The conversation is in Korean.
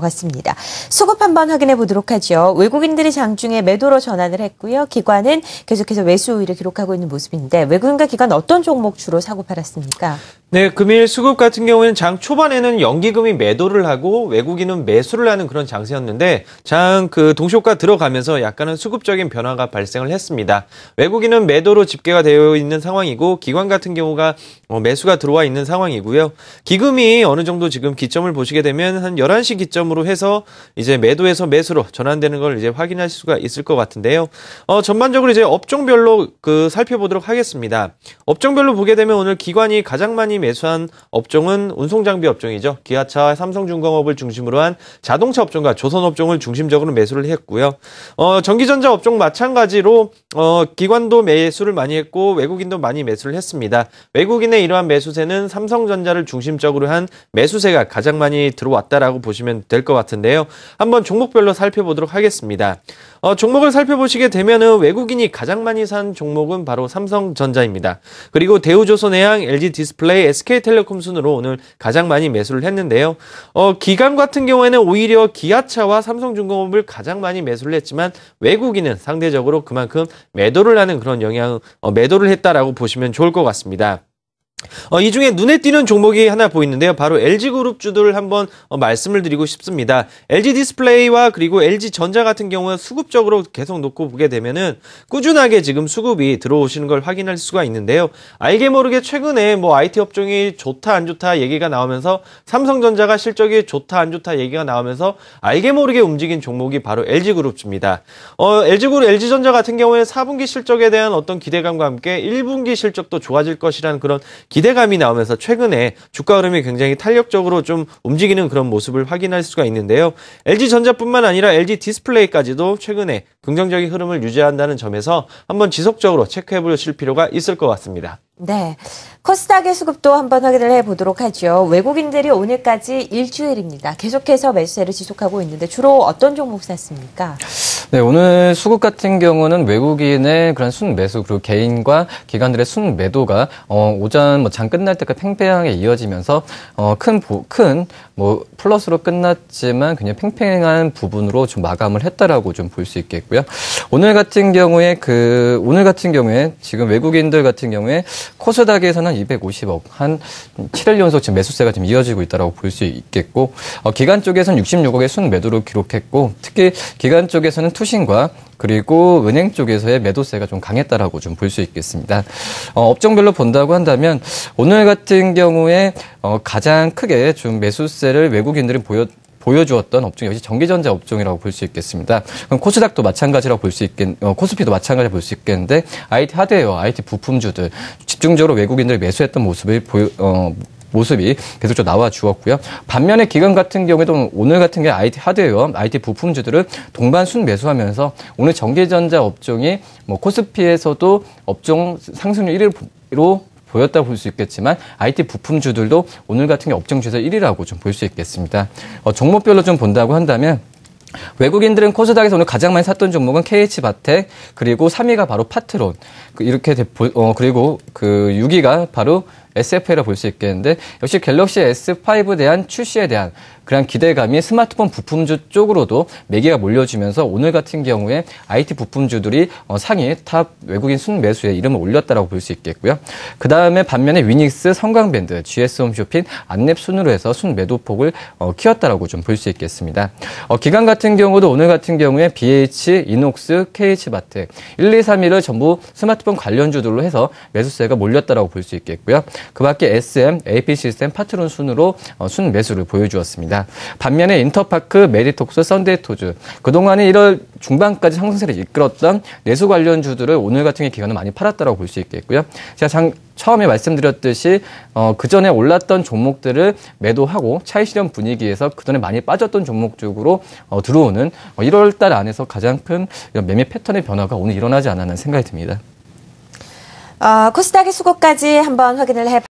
같습니다. 수급 한번 확인해 보도록 하죠. 외국인들이 장중에 매도로 전환을 했고요. 기관은 계속해서 매수 우위를 기록하고 있는 모습인데 외국인과 기관 어떤 종목 주로 사고 팔았습니까? 네, 금일 수급 같은 경우에는 장 초반에는 연기금이 매도를 하고 외국인은 매수를 하는 그런 장세였는데 장 그 동시효과 들어가면서 약간은 수급적인 변화가 발생을 했습니다. 외국인은 매도로 집계가 되어 있는 상황이고 기관 같은 경우가 어, 매수가 들어와 있는 상황이고요. 기금이 어느 정도 지금 기점을 보시게 되면 한 11시 기점으로 해서 이제 매도에서 매수로 전환되는 걸 이제 확인할 수가 있을 것 같은데요. 어, 전반적으로 이제 업종별로 그 살펴보도록 하겠습니다. 업종별로 보게 되면 오늘 기관이 가장 많이 매수한 업종은 운송장비 업종이죠. 기아차 삼성중공업을 중심으로 한 자동차 업종과 조선 업종을 중심적으로 매수를 했고요. 어, 전기전자 업종 마찬가지로 어, 기관도 매수를 많이 했고 외국인도 많이 매수를 했습니다. 외국인의 이러한 매수세는 삼성전자를 중심적으로 한 매수세가 가장 많이 들어왔다라고 보시면 될 것 같은데요. 한번 종목별로 살펴보도록 하겠습니다. 어, 종목을 살펴보시게 되면은 외국인이 가장 많이 산 종목은 바로 삼성전자입니다. 그리고 대우조선해양, LG 디스플레이, SK텔레콤 순으로 오늘 가장 많이 매수를 했는데요. 어, 기관 같은 경우에는 오히려 기아차와 삼성중공업을 가장 많이 매수를 했지만 외국인은 상대적으로 그만큼 매도를 하는 그런 영향, 어, 매도를 했다라고 보시면 좋을 것 같습니다. 어, 이 중에 눈에 띄는 종목이 하나 보이는데요. 바로 LG그룹 주들 한번 어, 말씀을 드리고 싶습니다. LG 디스플레이와 그리고 LG 전자 같은 경우는 수급적으로 계속 놓고 보게 되면은 꾸준하게 지금 수급이 들어오시는 걸 확인할 수가 있는데요. 알게 모르게 최근에 뭐 IT 업종이 좋다 안 좋다 얘기가 나오면서 삼성전자가 실적이 좋다 안 좋다 얘기가 나오면서 알게 모르게 움직인 종목이 바로 LG그룹입니다. 어, LG그룹 LG전자 같은 경우에 4분기 실적에 대한 어떤 기대감과 함께 1분기 실적도 좋아질 것이라는 그런 기대감이 나오면서 최근에 주가 흐름이 굉장히 탄력적으로 좀 움직이는 그런 모습을 확인할 수가 있는데요. LG전자뿐만 아니라 LG 디스플레이까지도 최근에 긍정적인 흐름을 유지한다는 점에서 한번 지속적으로 체크해 보실 필요가 있을 것 같습니다. 네. 코스닥의 수급도 한번 확인을 해 보도록 하죠. 외국인들이 오늘까지 일주일입니다. 계속해서 매수세를 지속하고 있는데 주로 어떤 종목 샀습니까? 네, 오늘 수급 같은 경우는 외국인의 그런 순매수 그리고 개인과 기관들의 순매도가 어, 오전 뭐 장 끝날 때까지 팽팽하게 이어지면서 어, 큰 큰 뭐 플러스로 끝났지만 그냥 팽팽한 부분으로 좀 마감을 했다라고 좀 볼 수 있겠고요. 오늘 같은 경우에 그 오늘 같은 경우에 지금 외국인들 같은 경우에 코스닥에서는 250억 한 7일 연속 지금 매수세가 지금 이어지고 있다라고 볼 수 있겠고 어, 기관 쪽에서는 66억의 순매도를 기록했고 특히 기관 쪽에서는 투신과 그리고 은행 쪽에서의 매도세가 좀 강했다라고 좀 볼 수 있겠습니다. 어, 업종별로 본다고 한다면 오늘 같은 경우에 어, 가장 크게 좀 매수세를 외국인들이 보여 보여주었던 업종 역시 전기전자 업종이라고 볼 수 있겠습니다. 그럼 코스닥도 마찬가지라고 볼 수 있겠, 어, 코스피도 마찬가지로 볼수 있겠는데 IT 하드웨어, IT 부품주들 집중적으로 외국인들이 매수했던 모습을 보여, 어, 모습이 계속 좀 나와 주었고요. 반면에 기관 같은 경우에도 오늘 같은 게 IT 하드웨어, IT 부품주들을 동반 순매수하면서 오늘 전기전자 업종이 뭐 코스피에서도 업종 상승률 1위로 보였다 볼 수 있겠지만 IT 부품주들도 오늘 같은 게 업종주에서 1위라고 좀 볼 수 있겠습니다. 어, 종목별로 좀 본다고 한다면 외국인들은 코스닥에서 오늘 가장 많이 샀던 종목은 KH바텍 그리고 3위가 바로 파트론 그 이렇게 어, 그리고 그 6위가 바로 SFA라 볼 수 있겠는데 역시 갤럭시 S5 에 대한 출시에 대한 그런 기대감이 스마트폰 부품주 쪽으로도 매개가 몰려지면서 오늘 같은 경우에 IT 부품주들이 어, 상위 탑 외국인 순매수에 이름을 올렸다고볼 수 있겠고요. 그 다음에 반면에 위닉스, 성광밴드, GS홈쇼핑, 안랩 순으로 해서 순매도폭을 어, 키웠다고좀 볼 수 있겠습니다. 어, 기간 같은 경우도 오늘 같은 경우에 BH, 이녹스, KH바텍 1, 2, 3, 1을 전부 스마트폰 관련주들로 해서 매수세가 몰렸다고볼 수 있겠고요. 그밖에 SM, AP 시스템, 파트론 순으로 어, 순 매수를 보여주었습니다. 반면에 인터파크, 메리톡스 썬데이토즈 그동안에 1월 중반까지 상승세를 이끌었던 내수 관련주들을 오늘 같은 기간은 많이 팔았다고 볼 수 있겠고요. 제가 장, 처음에 말씀드렸듯이 어, 그 전에 올랐던 종목들을 매도하고 차익 실현 분위기에서 그 전에 많이 빠졌던 종목 쪽으로 어, 들어오는 1월달 어, 안에서 가장 큰 매매 패턴의 변화가 오늘 일어나지 않았나 생각이 듭니다. 어, 코스닥의 수고까지 한번 확인을 해봤습니다.